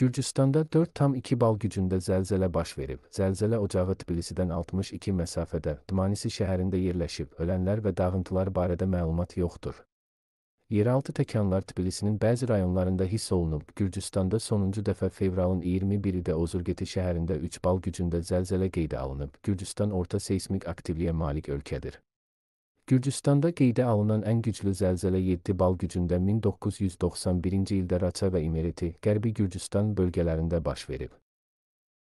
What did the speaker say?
Gürcüstanda 4,2 bal gücündə zəlzələ baş verib. Zəlzələ ocağı Tbilisidən 62 məsafədə, Tmanisi şəhərində yerləşib. Ölənlər və dağıntılar barədə məlumat yoxdur. Yeraltı təkanlar Tbilisinin bəzi rayonlarında hiss olunub. Gürcüstanda sonuncu dəfə fevralın 21-də Ozurgeti şəhərində 3 bal gücündə zəlzələ qeydə alınıb. Gürcüstan orta seysmik aktivliyə malik ölkədir. Gürcüstanda qeydə alınan ən güclü zəlzələ 7 bal gücündə 1991-ci ildə Raça və İmereti, Qərbi Gürcüstan bölgələrində baş verib.